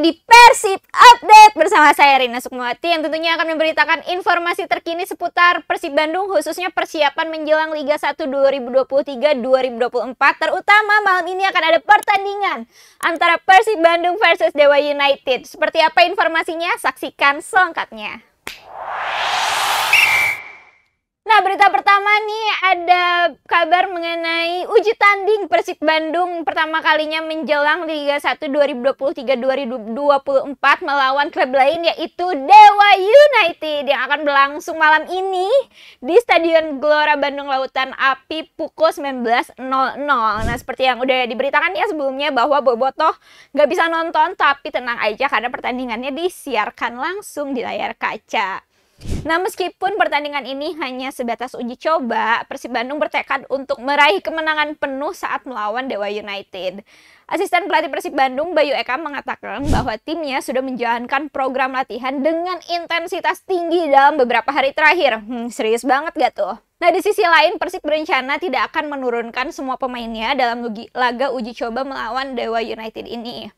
di Persib Update bersama saya Rina Sukmawati yang tentunya akan memberitakan informasi terkini seputar Persib Bandung khususnya persiapan menjelang Liga 1 2023-2024 terutama malam ini akan ada pertandingan antara Persib Bandung versus Dewa United. Seperti apa informasinya? Saksikan selengkapnya berita pertama nih ada kabar mengenai uji tanding Persib Bandung pertama kalinya menjelang Liga 1 2023-2024 melawan klub lain yaitu Dewa United yang akan berlangsung malam ini di Stadion Gelora Bandung Lautan Api pukul 19.00. Nah seperti yang udah diberitakan ya sebelumnya bahwa Bobotoh nggak bisa nonton tapi tenang aja karena pertandingannya disiarkan langsung di layar kaca. Nah, meskipun pertandingan ini hanya sebatas uji coba, Persib Bandung bertekad untuk meraih kemenangan penuh saat melawan Dewa United. Asisten pelatih Persib Bandung, Bayu Eka, mengatakan bahwa timnya sudah menjalankan program latihan dengan intensitas tinggi dalam beberapa hari terakhir. Hmm, serius banget gak tuh? Nah, di sisi lain, Persib berencana tidak akan menurunkan semua pemainnya dalam laga uji coba melawan Dewa United ini.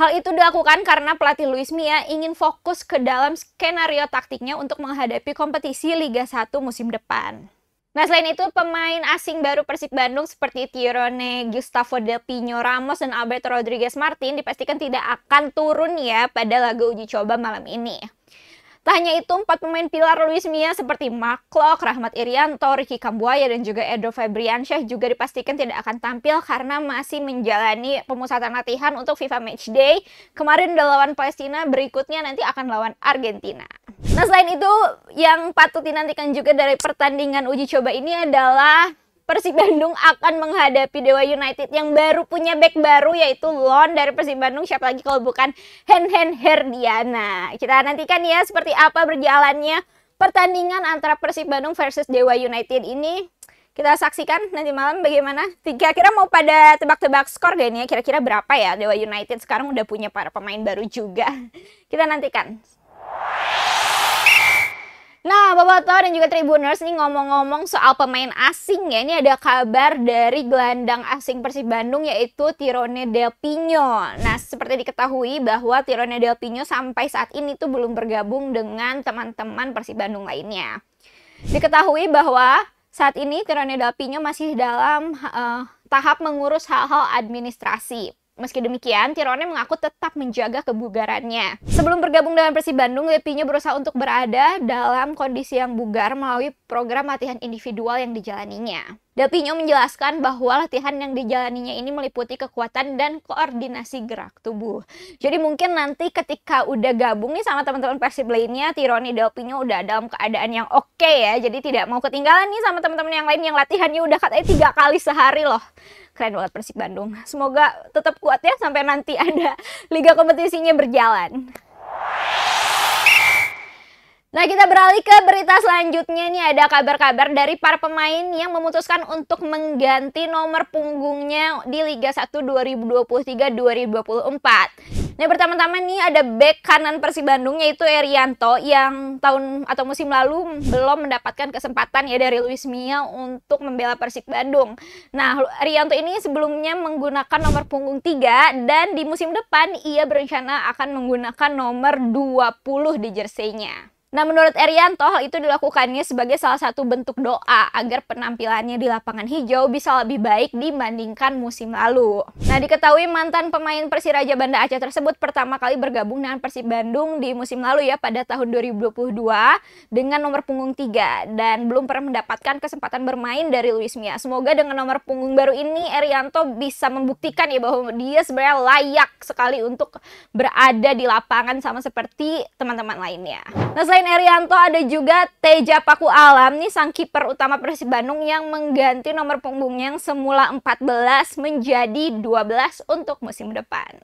Hal itu dilakukan karena pelatih Luis Mia ingin fokus ke dalam skenario taktiknya untuk menghadapi kompetisi Liga 1 musim depan. Nah selain itu pemain asing baru Persib Bandung seperti Tirone, Gustavo Del Pino, Ramos, dan Alberto Rodriguez Martin dipastikan tidak akan turun ya pada laga uji coba malam ini. Tak hanya itu, empat pemain pilar Luis Mia seperti Maklok, Rahmat Irianto, Ricky Kambuaya, dan juga Edo Febriansyah juga dipastikan tidak akan tampil karena masih menjalani pemusatan latihan untuk FIFA Matchday. Kemarin udah lawan Palestina, berikutnya nanti akan lawan Argentina. Nah selain itu, yang patut dinantikan juga dari pertandingan uji coba ini adalah Persib Bandung akan menghadapi Dewa United yang baru punya back baru yaitu Lon dari Persib Bandung siapa lagi kalau bukan Hen Hen Herdiana. Kita nantikan ya seperti apa berjalannya pertandingan antara Persib Bandung versus Dewa United ini kita saksikan nanti malam bagaimana. Kira-kira mau pada tebak-tebak skor deh ya. kira-kira berapa ya Dewa United sekarang udah punya para pemain baru juga. Kita nantikan. Nah, Bapak Tor dan juga Tribuners nih ngomong-ngomong soal pemain asing ya. Ini ada kabar dari gelandang asing Persib Bandung yaitu Tirone Del Pino. Nah, seperti diketahui bahwa Tirone Del Pino sampai saat ini tuh belum bergabung dengan teman-teman Persib Bandung lainnya. Diketahui bahwa saat ini Tirone Del Pino masih dalam uh, tahap mengurus hal-hal administrasi. Meski demikian, Tirone mengaku tetap menjaga kebugarannya. Sebelum bergabung dengan Persib Bandung, Lepinya berusaha untuk berada dalam kondisi yang bugar melalui program latihan individual yang dijalaninya. Lepinya menjelaskan bahwa latihan yang dijalaninya ini meliputi kekuatan dan koordinasi gerak tubuh. Jadi mungkin nanti ketika udah gabung nih sama teman-teman Persib lainnya, Tirone Lepinya udah dalam keadaan yang oke okay ya. Jadi tidak mau ketinggalan nih sama teman-teman yang lain yang latihannya udah katanya tiga kali sehari loh keren banget Persib Bandung. Semoga tetap kuat ya sampai nanti ada liga kompetisinya berjalan. Nah kita beralih ke berita selanjutnya nih ada kabar-kabar dari para pemain yang memutuskan untuk mengganti nomor punggungnya di Liga 1 2023-2024. Nah pertama-tama nih ada back kanan Persib Bandung yaitu Erianto yang tahun atau musim lalu belum mendapatkan kesempatan ya dari Luis Mia untuk membela Persib Bandung. Nah Erianto ini sebelumnya menggunakan nomor punggung 3 dan di musim depan ia berencana akan menggunakan nomor 20 di jerseynya. Nah, menurut Erianto, hal itu dilakukannya sebagai salah satu bentuk doa agar penampilannya di lapangan hijau bisa lebih baik dibandingkan musim lalu. Nah, diketahui mantan pemain Persiraja Banda Aceh tersebut pertama kali bergabung dengan Persib Bandung di musim lalu ya pada tahun 2022 dengan nomor punggung 3 dan belum pernah mendapatkan kesempatan bermain dari Luis Mia. Semoga dengan nomor punggung baru ini Erianto bisa membuktikan ya bahwa dia sebenarnya layak sekali untuk berada di lapangan sama seperti teman-teman lainnya. Nah selain Erianto ada juga Teja Paku Alam nih sang kiper utama Persib Bandung yang mengganti nomor punggungnya yang semula 14 menjadi 12 untuk musim depan.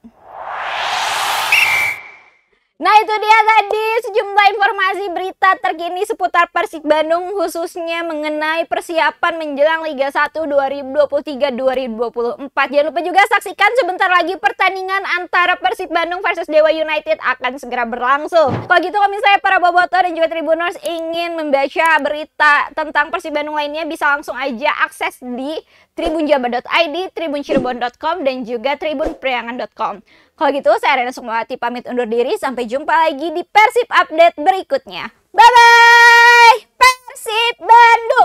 Nah itu dia tadi sejumlah informasi berita terkini seputar Persib Bandung khususnya mengenai persiapan menjelang Liga 1 2023-2024. Jangan lupa juga saksikan sebentar lagi pertandingan antara Persib Bandung versus Dewa United akan segera berlangsung. Kalau gitu kalau misalnya para Boboto dan juga tribuners ingin membaca berita tentang Persib Bandung lainnya bisa langsung aja akses di tribunjabar.id, tribuncirebon.com, dan juga tribunpriangan.com. Kalau gitu saya Rena Sukmawati pamit undur diri. Sampai jumpa lagi di Persib Update berikutnya. Bye-bye! Persib Bandung!